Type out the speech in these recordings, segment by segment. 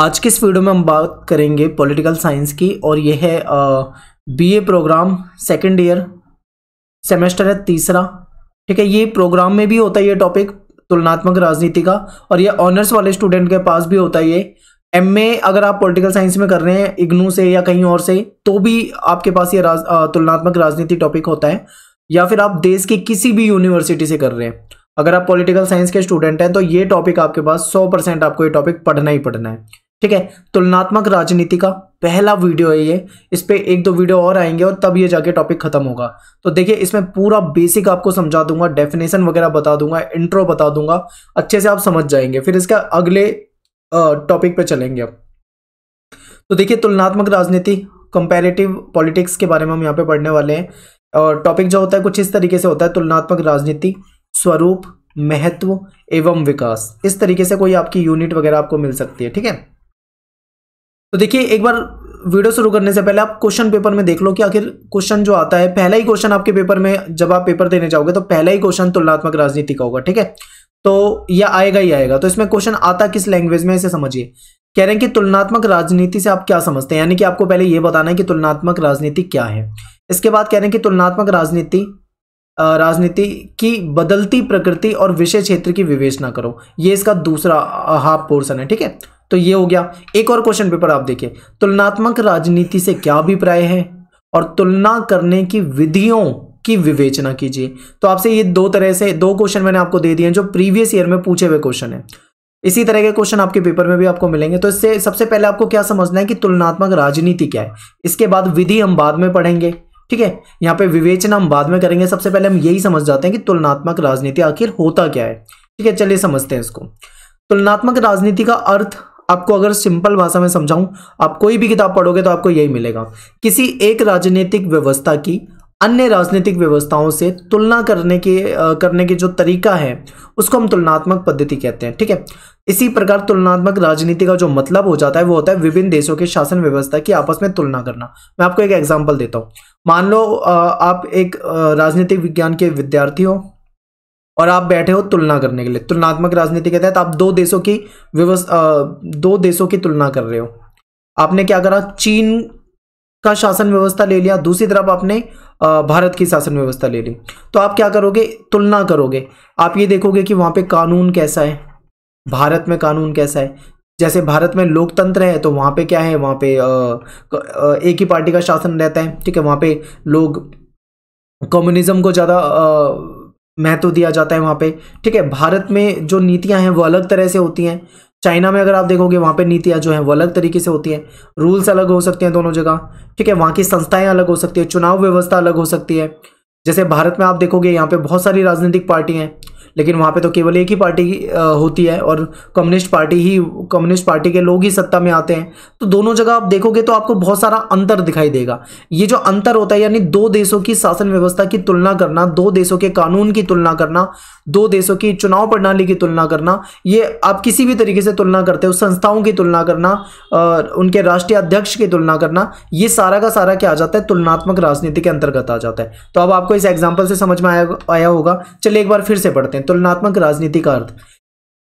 आज के इस वीडियो में हम बात करेंगे पॉलिटिकल साइंस की और यह है BA program second year semester है तीसरा ठीक है ये प्रोग्राम में भी होता है ये टॉपिक तुलनात्मक राजनीति का और ये ऑनर्स वाले स्टूडेंट के पास भी होता है ये एम अगर आप पॉलिटिकल साइंस में कर रहे हैं इग्नू से या कहीं और से तो भी आपके पास ये राज, तुलनात्मक राजनीति टॉपिक होता है या फिर आप देश की किसी भी यूनिवर्सिटी से कर रहे हैं अगर आप पॉलिटिकल साइंस के स्टूडेंट हैं तो ये टॉपिक आपके पास 100 परसेंट आपको ये टॉपिक पढ़ना ही पढ़ना है ठीक है तुलनात्मक राजनीति का पहला वीडियो है ये इस पर एक दो वीडियो और आएंगे और तब ये जाके टॉपिक खत्म होगा तो देखिए इसमें पूरा बेसिक आपको समझा दूंगा डेफिनेशन वगैरह बता दूंगा इंट्रो बता दूंगा अच्छे से आप समझ जाएंगे फिर इसका अगले टॉपिक पे चलेंगे अब तो देखिए तुलनात्मक राजनीति कंपेरेटिव पॉलिटिक्स के बारे में हम यहाँ पे पढ़ने वाले हैं और टॉपिक जो होता है कुछ इस तरीके से होता है तुलनात्मक राजनीति स्वरूप महत्व एवं विकास इस तरीके से कोई आपकी यूनिट वगैरह आपको मिल सकती है ठीक है तो देखिए एक बार वीडियो शुरू करने से पहले आप क्वेश्चन पेपर में देख लो कि आखिर क्वेश्चन जो आता है पहला ही क्वेश्चन आपके पेपर में जब आप पेपर देने जाओगे तो पहला ही क्वेश्चन तुलनात्मक राजनीति का होगा ठीक है तो यह आएगा ही आएगा तो इसमें क्वेश्चन आता किस लैंग्वेज में इसे समझिए कह रहे हैं कि तुलनात्मक राजनीति से आप क्या समझते हैं यानी कि आपको पहले यह बताना है कि तुलनात्मक राजनीति क्या है इसके बाद कह रहे हैं कि तुलनात्मक राजनीति राजनीति की बदलती प्रकृति और विषय क्षेत्र की विवेचना करो ये इसका दूसरा हाफ पोर्सन है ठीक है तो ये हो गया एक और क्वेश्चन पेपर आप देखिए तुलनात्मक राजनीति से क्या अभिप्राय है और तुलना करने की विधियों की विवेचना कीजिए तो आपसे ये दो तरह से दो क्वेश्चन मैंने आपको दे दिए हैं जो प्रीवियस ईयर में पूछे हुए क्वेश्चन है इसी तरह के क्वेश्चन आपके पेपर में भी आपको मिलेंगे तो इससे सबसे पहले आपको क्या समझना है कि तुलनात्मक राजनीति क्या है इसके बाद विधि हम बाद में पढ़ेंगे ठीक है यहाँ पे विवेचना हम बाद में करेंगे सबसे पहले हम यही समझ जाते हैं कि तुलनात्मक राजनीति आखिर होता क्या है ठीक है चलिए समझते हैं इसको तुलनात्मक राजनीति का अर्थ आपको अगर सिंपल भाषा में समझाऊं आप कोई भी किताब पढ़ोगे तो आपको यही मिलेगा किसी एक राजनीतिक व्यवस्था की अन्य राजनीतिक व्यवस्थाओं से तुलना करने के आ, करने के जो तरीका है उसको हम तुलनात्मक पद्धति कहते हैं ठीक है इसी प्रकार तुलनात्मक राजनीति का जो मतलब हो जाता है वो होता है विभिन्न देशों के शासन व्यवस्था की आपस में तुलना करना मैं आपको एक एग्जाम्पल देता हूँ मान लो आप एक राजनीतिक विज्ञान के विद्यार्थी हो और आप बैठे हो तुलना करने के लिए तुलनात्मक राजनीति के तहत आप दो देशों की व्यवस्था दो देशों की तुलना कर रहे हो आपने क्या करा चीन का शासन व्यवस्था ले लिया दूसरी तरफ आपने भारत की शासन व्यवस्था ले ली तो आप क्या करोगे तुलना करोगे आप ये देखोगे कि वहाँ पे कानून कैसा है भारत में कानून कैसा है जैसे भारत में लोकतंत्र है तो वहाँ पे क्या है वहाँ पे एक ही पार्टी का शासन रहता है ठीक है वहाँ पे लोग कम्युनिज्म को ज़्यादा महत्व दिया जाता है वहाँ पे ठीक है भारत में जो नीतियाँ हैं वो अलग तरह से होती हैं चाइना में अगर आप देखोगे वहाँ पे नीतियाँ जो हैं वो अलग तरीके से होती हैं रूल्स अलग हो सकते हैं दोनों जगह ठीक है वहाँ की संस्थाएं अलग हो सकती है चुनाव व्यवस्था अलग हो सकती है जैसे भारत में आप देखोगे यहाँ पे बहुत सारी राजनीतिक पार्टी हैं लेकिन वहाँ पे तो केवल एक ही पार्टी होती है और कम्युनिस्ट पार्टी ही कम्युनिस्ट पार्टी के लोग ही सत्ता में आते हैं तो दोनों जगह आप देखोगे तो आपको बहुत सारा अंतर दिखाई देगा ये जो अंतर होता है यानी दो देशों की शासन व्यवस्था की तुलना करना दो देशों के कानून की तुलना करना दो देशों की चुनाव प्रणाली की तुलना करना ये आप किसी भी तरीके से तुलना करते हो संस्थाओं की तुलना करना उनके राष्ट्रीय अध्यक्ष की तुलना करना ये सारा का सारा क्या आ जाता है तुलनात्मक राजनीति के अंतर्गत आ जाता है तो अब आपको इस एग्जाम्पल से समझ में आया आया होगा चलिए एक बार फिर से पढ़ते हैं हैं तुलनात्मक राजनीति का अर्थ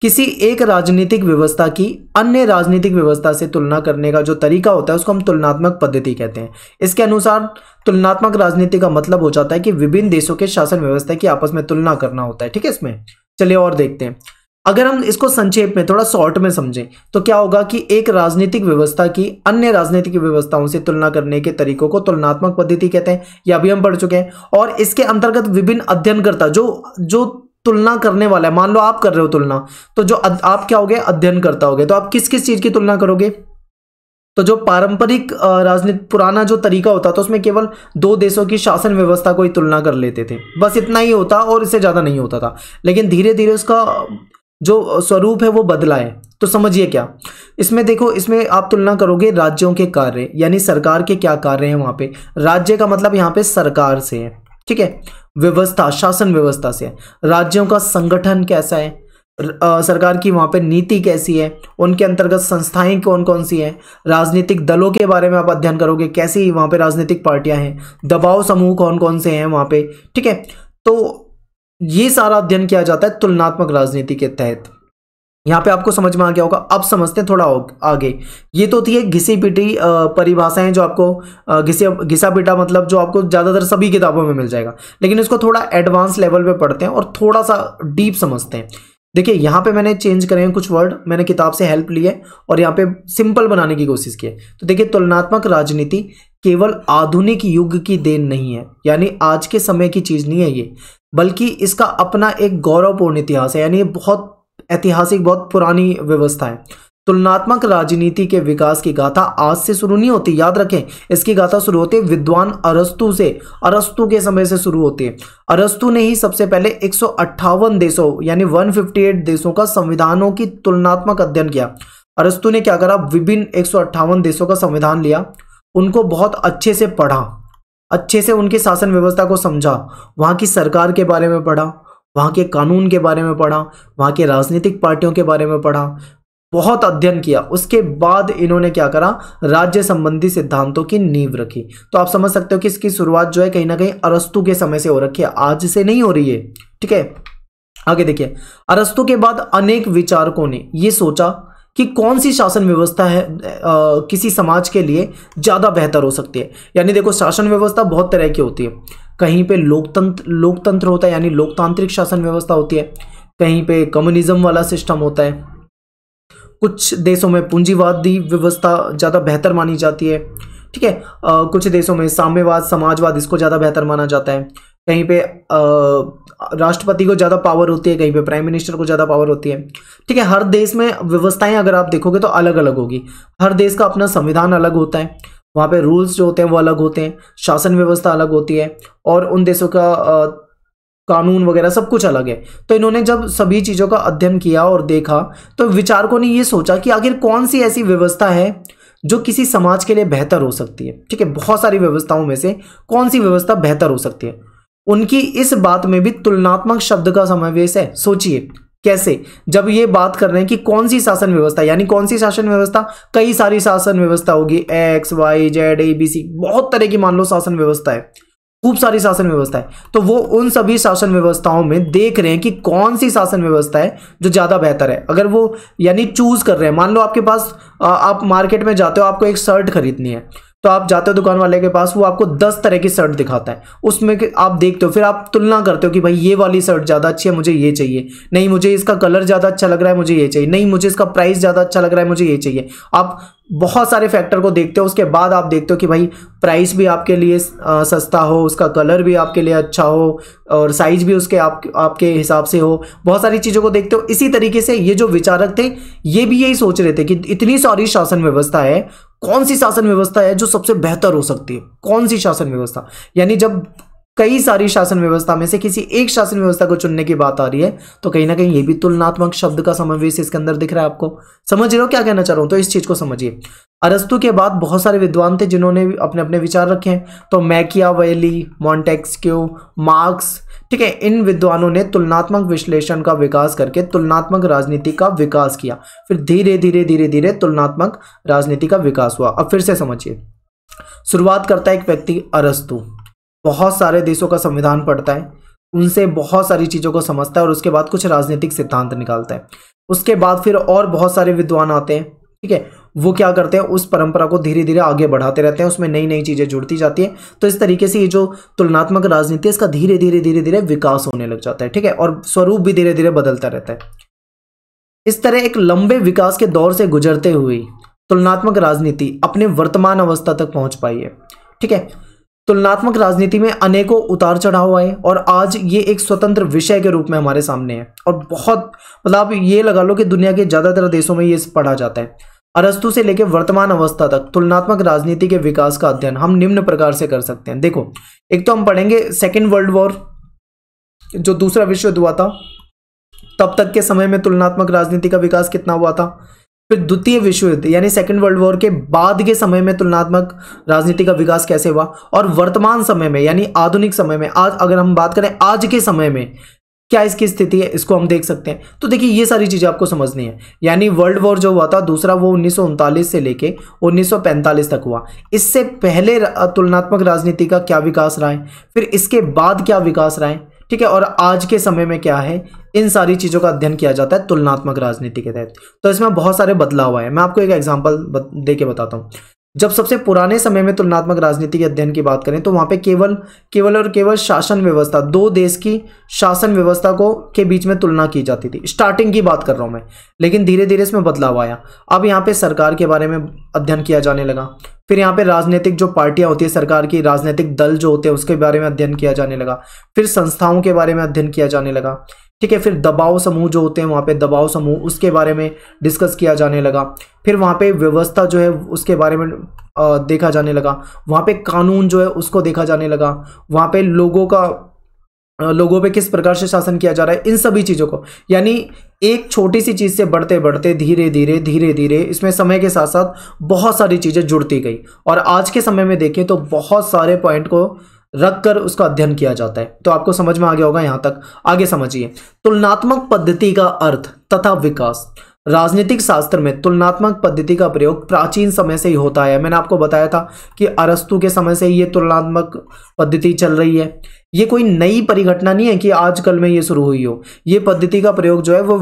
किसी एक राजनीतिक व्यवस्था की अन्य राजनीतिक व्यवस्था से तुलना करने का जो तरीका होता है उसको हम तुलनात्मक पद्धति कहते हैं इसके अनुसार तुलनात्मक राजनीति का मतलब हो जाता है कि विभिन्न देशों के शासन व्यवस्था की आपस में तुलना करना होता है ठीक है इसमें चलिए और देखते हैं अगर हम इसको संक्षेप में थोड़ा शॉर्ट में समझें तो क्या होगा कि एक राजनीतिक व्यवस्था की अन्य राजनीतिक व्यवस्थाओं से तुलना करने के तरीकों को तुलनात्मक पद्धति कहते हैं यह भी हम पढ़ चुके हैं और इसके अंतर्गत विभिन्न अध्ययनकर्ता जो जो तुलना करने वाला है मान लो आप कर रहे हो तुलना तो जो आप क्या हो गए अध्ययन करता हो तो आप किस किस चीज़ की तुलना करोगे तो जो पारंपरिक राजनीति पुराना जो तरीका होता था तो उसमें केवल दो देशों की शासन व्यवस्था को ही तुलना कर लेते थे बस इतना ही होता और इससे ज़्यादा नहीं होता था लेकिन धीरे धीरे उसका जो स्वरूप है वो बदला है तो समझिए क्या इसमें देखो इसमें आप तुलना करोगे राज्यों के कार्य यानी सरकार के क्या कार्य हैं वहाँ पे राज्य का मतलब यहाँ पे सरकार से है ठीक है व्यवस्था शासन व्यवस्था से राज्यों का संगठन कैसा है सरकार की वहाँ पे नीति कैसी है उनके अंतर्गत संस्थाएं कौन कौन सी हैं राजनीतिक दलों के बारे में आप अध्ययन करोगे कैसी वहाँ पे राजनीतिक पार्टियां हैं दबाव समूह कौन कौन से हैं वहाँ पे ठीक है तो ये सारा अध्ययन किया जाता है तुलनात्मक राजनीति के तहत यहाँ पे आपको समझ में आ गया होगा अब समझते हैं थोड़ा आगे ये तो थी एक घिसी पिटी परिभाषाएं जो आपको घिसे घिसा पिटा मतलब जो आपको ज़्यादातर सभी किताबों में मिल जाएगा लेकिन इसको थोड़ा एडवांस लेवल पे पढ़ते हैं और थोड़ा सा डीप समझते हैं देखिए यहाँ पे मैंने चेंज करे हैं कुछ वर्ड मैंने किताब से हेल्प ली है और यहाँ पे सिंपल बनाने की कोशिश की है तो देखिए तुलनात्मक राजनीति केवल आधुनिक युग की देन नहीं है यानी आज के समय की चीज़ नहीं है ये बल्कि इसका अपना एक गौरवपूर्ण इतिहास है यानी ये बहुत ऐतिहासिक बहुत पुरानी व्यवस्था है तुलनात्मक राजनीति के विकास की गाथा आज से शुरू नहीं होती याद रखें इसकी गाथा शुरू होती है विद्वान अरस्तु से अरस्तु के समय से शुरू होती है अरस्तु ने ही सबसे पहले एक देशों यानी 158 देशों का संविधानों की तुलनात्मक अध्ययन किया अरस्तु ने क्या करा विभिन्न एक देशों का संविधान लिया उनको बहुत अच्छे से पढ़ा अच्छे से उनकी शासन व्यवस्था को समझा वहाँ की सरकार के बारे में पढ़ा वहाँ के कानून के बारे में पढ़ा वहाँ के राजनीतिक पार्टियों के बारे में पढ़ा बहुत अध्ययन किया उसके बाद इन्होंने क्या करा राज्य संबंधी सिद्धांतों की नींव रखी तो आप समझ सकते हो कि इसकी शुरुआत जो है कहीं ना कहीं अरस्तु के समय से हो रखी है आज से नहीं हो रही है ठीक है आगे देखिए अरस्तु के बाद अनेक विचारकों ने ये सोचा कि कौन सी शासन व्यवस्था है आ, किसी समाज के लिए ज़्यादा बेहतर हो सकती है यानी देखो शासन व्यवस्था बहुत तरह की होती है कहीं पे लोकतंत्र लोकतंत्र होता है यानी लोकतांत्रिक शासन व्यवस्था होती है कहीं पे कम्युनिज्म वाला सिस्टम होता है कुछ देशों में पूंजीवादी व्यवस्था ज़्यादा बेहतर मानी जाती है ठीक है कुछ देशों में साम्यवाद समाजवाद इसको ज़्यादा बेहतर माना जाता है कहीं पे राष्ट्रपति को ज़्यादा पावर होती है कहीं पे प्राइम मिनिस्टर को ज़्यादा पावर होती है ठीक है हर देश में व्यवस्थाएं अगर आप देखोगे तो अलग अलग होगी हर देश का अपना संविधान अलग होता है वहाँ पे रूल्स जो होते हैं वो अलग होते हैं शासन व्यवस्था अलग होती है और उन देशों का आ, कानून वगैरह सब कुछ अलग है तो इन्होंने जब सभी चीज़ों का अध्ययन किया और देखा तो विचारकों ने ये सोचा कि आखिर कौन सी ऐसी व्यवस्था है जो किसी समाज के लिए बेहतर हो सकती है ठीक है बहुत सारी व्यवस्थाओं में से कौन सी व्यवस्था बेहतर हो सकती है उनकी इस बात में भी तुलनात्मक शब्द का समावेश है सोचिए कैसे जब ये बात कर रहे हैं कि कौन सी शासन व्यवस्था यानी कौन सी शासन व्यवस्था कई सारी शासन व्यवस्था होगी X Y Z A B C बहुत तरह की मान लो शासन व्यवस्था है खूब सारी शासन व्यवस्था है तो वो उन सभी शासन व्यवस्थाओं में देख रहे हैं कि कौन सी शासन व्यवस्था है जो ज़्यादा बेहतर है अगर वो यानी चूज़ कर रहे हैं मान लो आपके पास आप मार्केट में जाते हो आपको एक शर्ट खरीदनी है तो आप जाते हो दुकान वाले के पास वो आपको दस तरह की शर्ट दिखाता है उसमें आप देखते हो फिर आप तुलना करते हो कि भाई ये वाली शर्ट ज़्यादा अच्छी है मुझे ये चाहिए नहीं मुझे इसका कलर ज़्यादा अच्छा लग रहा है मुझे ये चाहिए नहीं मुझे इसका प्राइस ज़्यादा अच्छा लग रहा है मुझे ये चाहिए आप बहुत सारे फैक्टर को देखते हो उसके बाद आप देखते हो कि भाई प्राइस भी आपके लिए सस्ता हो उसका कलर भी आपके लिए अच्छा हो और साइज भी उसके आप आपके हिसाब से हो बहुत सारी चीज़ों को देखते हो इसी तरीके से ये जो विचारक थे ये भी यही सोच रहे थे कि इतनी सारी शासन व्यवस्था है कौन सी शासन व्यवस्था है जो सबसे बेहतर हो सकती है कौन सी शासन व्यवस्था यानी जब कई सारी शासन व्यवस्था में से किसी एक शासन व्यवस्था को चुनने की बात आ रही है तो कहीं ना कहीं ये भी तुलनात्मक शब्द का समावेश इसके अंदर दिख रहा है आपको समझ रहे हो क्या कहना चाह रहा हूं तो इस चीज को समझिए अरस्तु के बाद बहुत सारे विद्वान थे जिन्होंने अपने अपने विचार रखे हैं तो मैकिया वैली मॉन्टेक्सक्यू मार्क्स ठीक है इन विद्वानों ने तुलनात्मक विश्लेषण का विकास करके तुलनात्मक राजनीति का विकास किया फिर धीरे धीरे धीरे धीरे तुलनात्मक राजनीति का विकास हुआ अब फिर से समझिए शुरुआत करता है एक व्यक्ति अरस्तु बहुत सारे देशों का संविधान पढ़ता है उनसे बहुत सारी चीज़ों को समझता है और उसके बाद कुछ राजनीतिक सिद्धांत निकालता है उसके बाद फिर और बहुत सारे विद्वान आते हैं ठीक है वो क्या करते हैं उस परंपरा को धीरे धीरे आगे बढ़ाते रहते हैं उसमें नई नई चीज़ें जुड़ती जाती है तो इस तरीके से ये जो तुलनात्मक राजनीति है इसका धीरे धीरे धीरे धीरे विकास होने लग जाता है ठीक है और स्वरूप भी धीरे धीरे बदलता रहता है इस तरह एक लंबे विकास के दौर से गुजरते हुए तुलनात्मक राजनीति अपने वर्तमान अवस्था तक पहुंच पाई है ठीक है तुलनात्मक राजनीति में अनेकों उतार चढ़ाव आए और आज ये एक स्वतंत्र विषय के रूप में हमारे सामने है और बहुत मतलब आप ये लगा लो कि दुनिया के ज़्यादातर देशों में ये पढ़ा जाता है अरस्तु से लेकर वर्तमान अवस्था तक तुलनात्मक राजनीति के विकास का अध्ययन हम निम्न प्रकार से कर सकते हैं देखो एक तो हम पढ़ेंगे सेकेंड वर्ल्ड वॉर जो दूसरा विश्व युद्ध हुआ था तब तक के समय में तुलनात्मक राजनीति का विकास कितना हुआ था फिर द्वितीय विश्व युद्ध यानी सेकेंड वर्ल्ड वॉर के बाद के समय में तुलनात्मक राजनीति का विकास कैसे हुआ और वर्तमान समय में यानी आधुनिक समय में आज अगर हम बात करें आज के समय में क्या इसकी स्थिति है इसको हम देख सकते हैं तो देखिए ये सारी चीज़ें आपको समझनी है यानी वर्ल्ड वॉर जो हुआ था दूसरा वो उन्नीस से लेके 1945 तक हुआ इससे पहले तुलनात्मक राजनीति का क्या विकास रहा है फिर इसके बाद क्या विकास रहा है ठीक है और आज के समय में क्या है इन सारी चीज़ों का अध्ययन किया जाता है तुलनात्मक राजनीति के तहत तो इसमें बहुत सारे बदलाव आए हैं मैं आपको एक एग्जाम्पल दे के बताता हूँ जब सबसे पुराने समय में तुलनात्मक राजनीति के अध्ययन की बात करें तो वहाँ पे केवल केवल और केवल शासन व्यवस्था दो देश की शासन व्यवस्था को के बीच में तुलना की जाती थी स्टार्टिंग की बात कर रहा हूँ मैं लेकिन धीरे धीरे इसमें बदलाव आया अब यहाँ पे सरकार के बारे में अध्ययन किया जाने लगा फिर यहाँ पे राजनीतिक जो पार्टियाँ होती है सरकार की राजनीतिक दल जो होते हैं उसके बारे में अध्ययन किया जाने लगा फिर संस्थाओं के बारे में अध्ययन किया जाने लगा ठीक है फिर दबाव समूह जो होते हैं वहाँ पे दबाव समूह उसके बारे में डिस्कस किया जाने लगा फिर वहाँ पे व्यवस्था जो है उसके बारे में देखा जाने लगा वहाँ पे कानून जो है उसको देखा जाने लगा वहाँ पे लोगों का लोगों पे किस प्रकार से शासन किया जा रहा है इन सभी चीज़ों को यानी एक छोटी सी चीज़ से बढ़ते बढ़ते धीरे धीरे धीरे धीरे इसमें समय के साथ साथ बहुत सारी चीज़ें जुड़ती गई और आज के समय में देखें तो बहुत सारे पॉइंट को रखकर उसका अध्ययन किया जाता है तो आपको समझ में आ गया होगा यहाँ तक आगे समझिए तुलनात्मक पद्धति का अर्थ तथा विकास राजनीतिक शास्त्र में तुलनात्मक पद्धति का प्रयोग प्राचीन समय से ही होता है मैंने आपको बताया था कि अरस्तु के समय से ये तुलनात्मक पद्धति चल रही है ये कोई नई परिघटना नहीं है कि आजकल में ये शुरू हुई हो ये पद्धति का प्रयोग जो है वो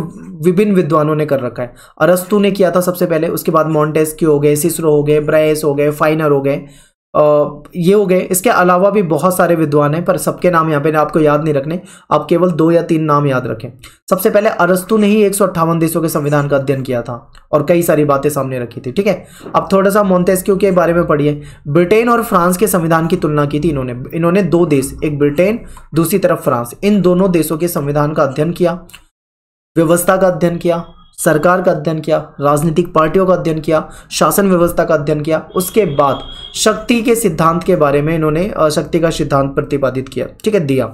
विभिन्न विद्वानों ने कर रखा है अरस्तु ने किया था सबसे पहले उसके बाद मॉन्टेस्क्यू हो गए सिसरो हो गए ब्रायस हो गए फाइनर हो गए ये हो गए इसके अलावा भी बहुत सारे विद्वान हैं पर सबके नाम यहाँ पे आपको याद नहीं रखने आप केवल दो या तीन नाम याद रखें सबसे पहले अरस्तु ने ही एक देशों के संविधान का अध्ययन किया था और कई सारी बातें सामने रखी थी ठीक है अब थोड़ा सा मोन्तेस्क्यू के बारे में पढ़िए ब्रिटेन और फ्रांस के संविधान की तुलना की थी इन्होंने इन्होंने दो देश एक ब्रिटेन दूसरी तरफ फ्रांस इन दोनों देशों के संविधान का अध्ययन किया व्यवस्था का अध्ययन किया सरकार का अध्ययन किया राजनीतिक पार्टियों का अध्ययन किया शासन व्यवस्था का अध्ययन किया उसके बाद शक्ति के सिद्धांत के बारे में इन्होंने शक्ति का सिद्धांत प्रतिपादित किया ठीक है दिया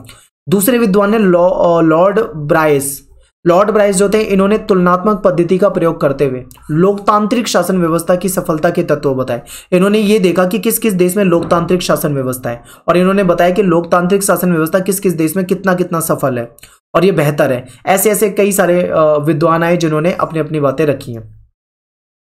दूसरे विद्वान ने लॉर्ड ब्राइस लॉर्ड ब्राइस जो थे इन्होंने तुलनात्मक पद्धति का प्रयोग करते हुए लोकतांत्रिक शासन व्यवस्था की सफलता के तत्व बताए इन्होंने ये देखा कि किस किस देश में लोकतांत्रिक शासन व्यवस्था है और इन्होंने बताया कि लोकतांत्रिक शासन व्यवस्था किस किस देश में कितना कितना सफल है और ये बेहतर है ऐसे ऐसे कई सारे विद्वान आए जिन्होंने अपनी अपनी बातें रखी हैं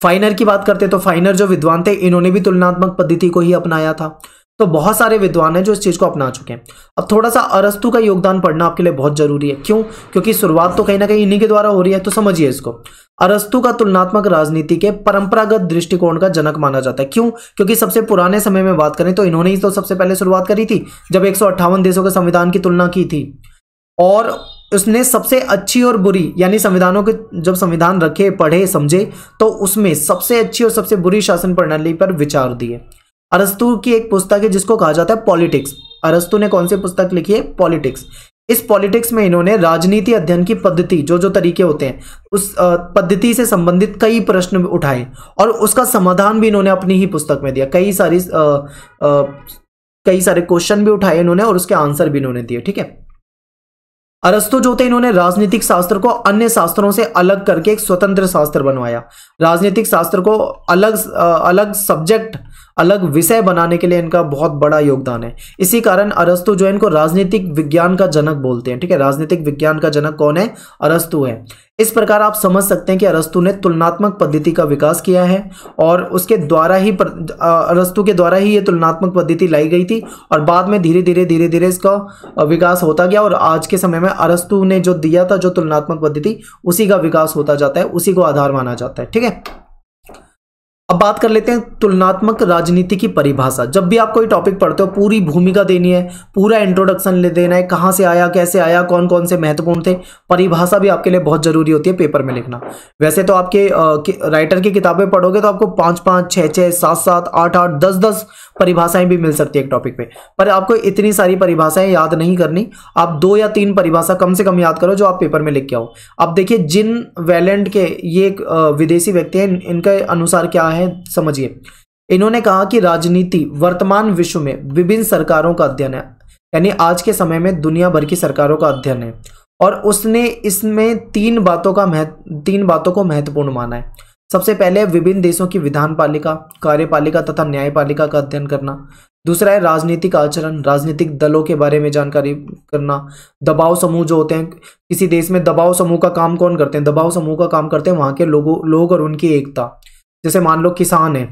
फाइनर की बात करते तो फाइनर जो विद्वान थे इन्होंने भी तुलनात्मक पद्धति को ही अपनाया था तो बहुत सारे विद्वान हैं जो इस चीज़ को अपना चुके हैं अब थोड़ा सा अरस्तु का योगदान पढ़ना आपके लिए बहुत जरूरी है क्यों क्योंकि शुरुआत तो कहीं ना कहीं इन्हीं के द्वारा हो रही है तो समझिए इसको अरस्तु का तुलनात्मक राजनीति के परंपरागत दृष्टिकोण का जनक माना जाता है क्यों क्योंकि सबसे पुराने समय में बात करें तो इन्होंने ही तो सबसे पहले शुरुआत करी थी जब एक देशों के संविधान की तुलना की थी और उसने सबसे अच्छी और बुरी यानी संविधानों के जब संविधान रखे पढ़े समझे तो उसमें सबसे अच्छी और सबसे बुरी शासन प्रणाली पर विचार दिए अरस्तु की एक पुस्तक है जिसको कहा जाता है पॉलिटिक्स अरस्तु ने कौन सी पुस्तक लिखी है पॉलिटिक्स इस पॉलिटिक्स में इन्होंने राजनीति अध्ययन की पद्धति जो जो तरीके होते हैं उस पद्धति से संबंधित कई प्रश्न उठाए और उसका समाधान भी इन्होंने अपनी ही पुस्तक में दिया कई सारी आ, आ, कई सारे क्वेश्चन भी उठाए इन्होंने और उसके आंसर भी इन्होंने दिए ठीक है अरस्तु जो थे इन्होंने राजनीतिक शास्त्र को अन्य शास्त्रों से अलग करके एक स्वतंत्र शास्त्र बनवाया राजनीतिक शास्त्र को अलग अलग सब्जेक्ट अलग विषय बनाने के लिए इनका बहुत बड़ा योगदान है इसी कारण अरस्तु जो है इनको राजनीतिक विज्ञान का जनक बोलते हैं ठीक है राजनीतिक विज्ञान का जनक कौन है अरस्तु है इस प्रकार आप समझ सकते हैं कि अरस्तु ने तुलनात्मक पद्धति का विकास किया है और उसके द्वारा ही अरस्तु के द्वारा ही ये तुलनात्मक पद्धति लाई गई थी और बाद में धीरे धीरे धीरे धीरे इसका विकास होता गया और आज के समय में अरस्तु ने जो दिया था जो तुलनात्मक पद्धति उसी का विकास होता जाता है उसी को आधार माना जाता है ठीक है अब बात कर लेते हैं तुलनात्मक राजनीति की परिभाषा जब भी आप कोई टॉपिक पढ़ते हो पूरी भूमिका देनी है पूरा इंट्रोडक्शन ले देना है कहाँ से आया कैसे आया कौन कौन से महत्वपूर्ण थे परिभाषा भी आपके लिए बहुत ज़रूरी होती है पेपर में लिखना वैसे तो आपके आ, राइटर की किताबें पढ़ोगे तो आपको पाँच पाँच छः छः सात सात आठ आठ दस दस परिभाषाएं भी मिल सकती है एक टॉपिक पे पर आपको इतनी सारी परिभाषाएं याद नहीं करनी आप दो या तीन परिभाषा कम से कम याद करो जो आप पेपर में लिख के आओ अब देखिए जिन वैलेंट के ये एक विदेशी व्यक्ति हैं इनके अनुसार क्या है हैं समझिए इन्होंने कहा कि राजनीति वर्तमान विश्व में विभिन्न सरकारों का अध्ययन है यानी आज के समय में दुनिया भर की सरकारों का अध्ययन है और उसने इसमें तीन बातों का महत्व तीन बातों को महत्वपूर्ण माना है सबसे पहले विभिन्न देशों की विधान पालिका कार्यपालिका तथा न्यायपालिका का अध्ययन करना दूसरा है राजनीतिक आचरण राजनीतिक दलों के बारे में जानकारी करना दबाव समूह जो होते हैं किसी देश में दबाव समूह का काम कौन करते हैं दबाव समूह का काम करते हैं वहाँ के लोगों लोग और उनकी एकता जैसे मान लो किसान है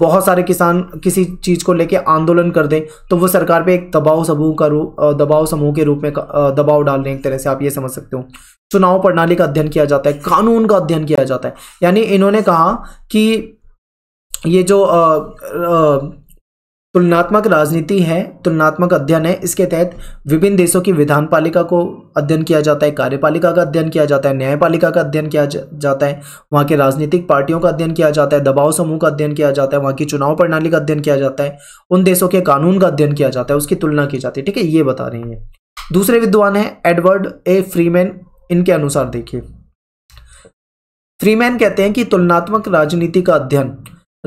बहुत सारे किसान किसी चीज़ को लेके आंदोलन कर दें तो वो सरकार पे एक दबाव समूह का रूप दबाव समूह के रूप में दबाव डाल रहे हैं एक तरह से आप ये समझ सकते हो चुनाव प्रणाली का अध्ययन किया जाता है कानून का अध्ययन किया जाता है यानी इन्होंने कहा कि ये जो तुलनात्मक राजनीति है तुलनात्मक अध्ययन है इसके तहत विभिन्न देशों की विधान पालिका को अध्ययन किया जाता है कार्यपालिका का अध्ययन किया जाता है न्यायपालिका का अध्ययन किया जाता है वहाँ के राजनीतिक पार्टियों का अध्ययन किया जाता है दबाव समूह का अध्ययन किया जाता है वहाँ की चुनाव प्रणाली का अध्ययन किया जाता है उन देशों के कानून का अध्ययन किया जाता है उसकी तुलना की जाती है ठीक है ये बता रही है दूसरे विद्वान है एडवर्ड ए फ्रीमैन इनके अनुसार देखिए फ्रीमैन कहते हैं कि तुलनात्मक राजनीति का अध्ययन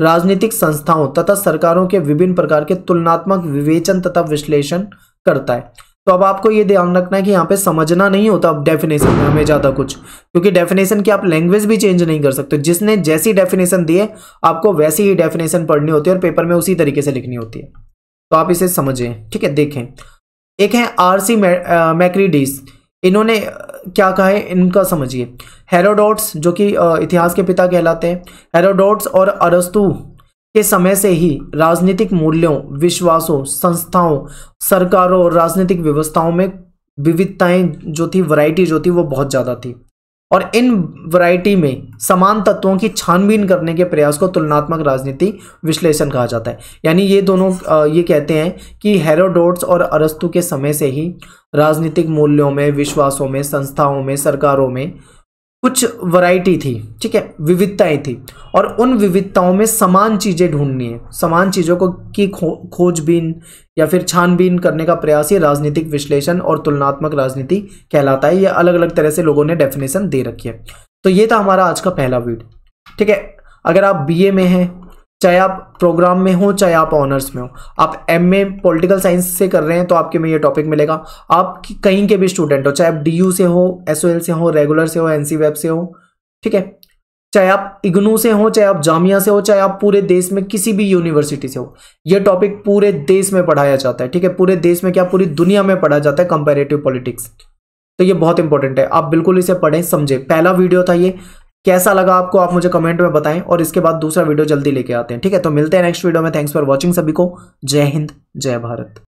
राजनीतिक संस्थाओं तथा सरकारों के विभिन्न प्रकार के तुलनात्मक विवेचन तथा विश्लेषण करता है तो अब आपको ये ध्यान रखना है कि यहाँ पे समझना नहीं होता अब डेफिनेशन में हमें ज़्यादा कुछ क्योंकि डेफिनेशन की आप लैंग्वेज भी चेंज नहीं कर सकते जिसने जैसी डेफिनेशन दी है आपको वैसी ही डेफिनेशन पढ़नी होती है और पेपर में उसी तरीके से लिखनी होती है तो आप इसे समझें ठीक है देखें एक है आर सी मैक्रीडीज इन्होंने क्या कहा है इनका समझिए हेरोडोट्स जो कि इतिहास के पिता कहलाते हैं हेरोडोट्स और अरस्तु के समय से ही राजनीतिक मूल्यों विश्वासों संस्थाओं सरकारों और राजनीतिक व्यवस्थाओं में विविधताएं जो थी वैरायटी जो थी वो बहुत ज़्यादा थी और इन वैरायटी में समान तत्वों की छानबीन करने के प्रयास को तुलनात्मक राजनीति विश्लेषण कहा जाता है यानी ये दोनों ये कहते हैं कि हेरोडोट्स और अरस्तु के समय से ही राजनीतिक मूल्यों में विश्वासों में संस्थाओं में सरकारों में कुछ वैरायटी थी ठीक है विविधताएं थी और उन विविधताओं में समान चीज़ें ढूंढनी है समान चीज़ों को की खो, खोजबीन या फिर छानबीन करने का प्रयास ये राजनीतिक विश्लेषण और तुलनात्मक राजनीति कहलाता है ये अलग अलग तरह से लोगों ने डेफिनेशन दे रखी है तो ये था हमारा आज का पहला वीडियो ठीक है अगर आप बीए में हैं चाहे आप प्रोग्राम में हो चाहे आप ऑनर्स में हो आप एम ए पोलिटिकल साइंस से कर रहे हैं तो आपके में ये टॉपिक मिलेगा आप कहीं के भी स्टूडेंट हो चाहे आप डी यू से हो एस ओ एल से हो रेगुलर से हो एन सी वेब से हो ठीक है चाहे आप इग्नू से हो चाहे आप जामिया से हो चाहे आप पूरे देश में किसी भी यूनिवर्सिटी से हो यह टॉपिक पूरे देश में पढ़ाया जाता है ठीक है पूरे देश में क्या पूरी दुनिया में पढ़ा जाता है कंपेरेटिव पॉलिटिक्स तो ये बहुत इंपॉर्टेंट है आप बिल्कुल इसे पढ़ें समझें पहला वीडियो था ये कैसा लगा आपको आप मुझे कमेंट में बताएं और इसके बाद दूसरा वीडियो जल्दी लेके आते हैं ठीक है तो मिलते हैं नेक्स्ट वीडियो में थैंक्स फॉर वॉचिंग सभी को जय हिंद जय भारत